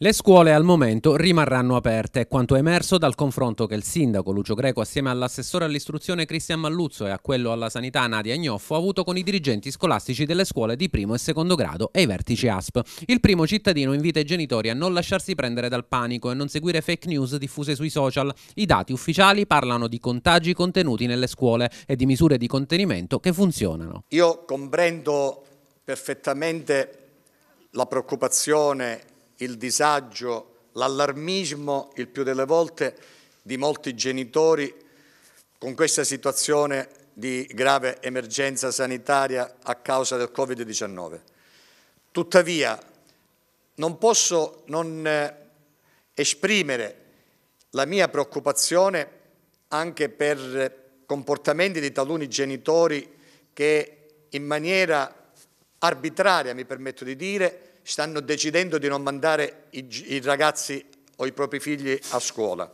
Le scuole al momento rimarranno aperte, quanto è emerso dal confronto che il sindaco Lucio Greco assieme all'assessore all'istruzione Cristian Malluzzo e a quello alla sanità Nadia Agnoffo ha avuto con i dirigenti scolastici delle scuole di primo e secondo grado e i vertici ASP. Il primo cittadino invita i genitori a non lasciarsi prendere dal panico e non seguire fake news diffuse sui social. I dati ufficiali parlano di contagi contenuti nelle scuole e di misure di contenimento che funzionano. Io comprendo perfettamente la preoccupazione il disagio, l'allarmismo il più delle volte di molti genitori con questa situazione di grave emergenza sanitaria a causa del Covid-19. Tuttavia non posso non eh, esprimere la mia preoccupazione anche per comportamenti di taluni genitori che in maniera arbitraria, mi permetto di dire, stanno decidendo di non mandare i, i ragazzi o i propri figli a scuola.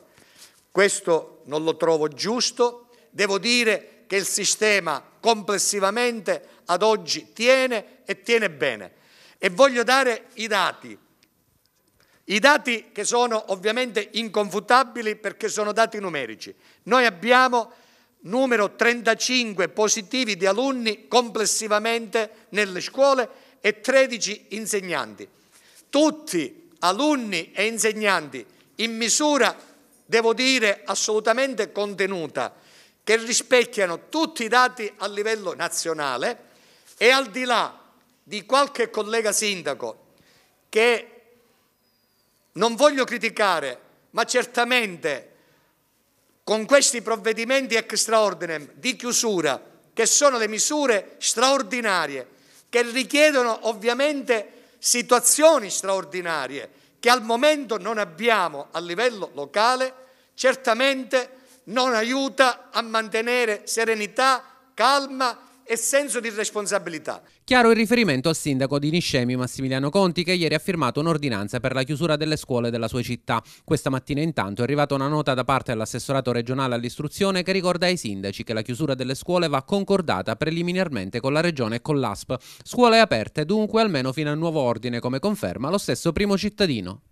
Questo non lo trovo giusto, devo dire che il sistema complessivamente ad oggi tiene e tiene bene. E voglio dare i dati, i dati che sono ovviamente inconfutabili perché sono dati numerici. Noi abbiamo numero 35 positivi di alunni complessivamente nelle scuole e 13 insegnanti, tutti alunni e insegnanti in misura, devo dire, assolutamente contenuta, che rispecchiano tutti i dati a livello nazionale e al di là di qualche collega sindaco che non voglio criticare, ma certamente con questi provvedimenti extraordinem di chiusura, che sono le misure straordinarie che richiedono ovviamente situazioni straordinarie che al momento non abbiamo a livello locale, certamente non aiuta a mantenere serenità, calma e senso di responsabilità. Chiaro il riferimento al sindaco di Niscemi Massimiliano Conti che ieri ha firmato un'ordinanza per la chiusura delle scuole della sua città. Questa mattina intanto è arrivata una nota da parte dell'assessorato regionale all'istruzione che ricorda ai sindaci che la chiusura delle scuole va concordata preliminarmente con la regione e con l'ASP. Scuole aperte dunque almeno fino al nuovo ordine come conferma lo stesso primo cittadino.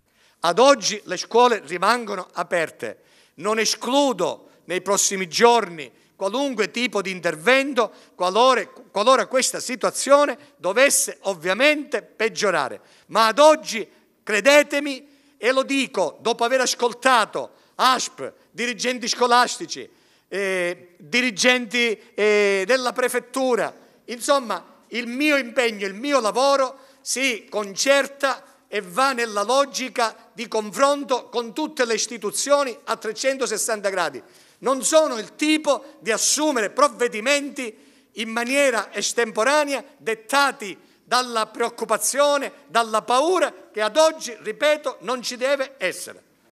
Ad oggi le scuole rimangono aperte. Non escludo nei prossimi giorni qualunque tipo di intervento qualora, qualora questa situazione dovesse ovviamente peggiorare. Ma ad oggi, credetemi, e lo dico dopo aver ascoltato ASP, dirigenti scolastici, eh, dirigenti eh, della prefettura, insomma il mio impegno, il mio lavoro si concerta e va nella logica di confronto con tutte le istituzioni a 360 gradi non sono il tipo di assumere provvedimenti in maniera estemporanea, dettati dalla preoccupazione, dalla paura che ad oggi, ripeto, non ci deve essere.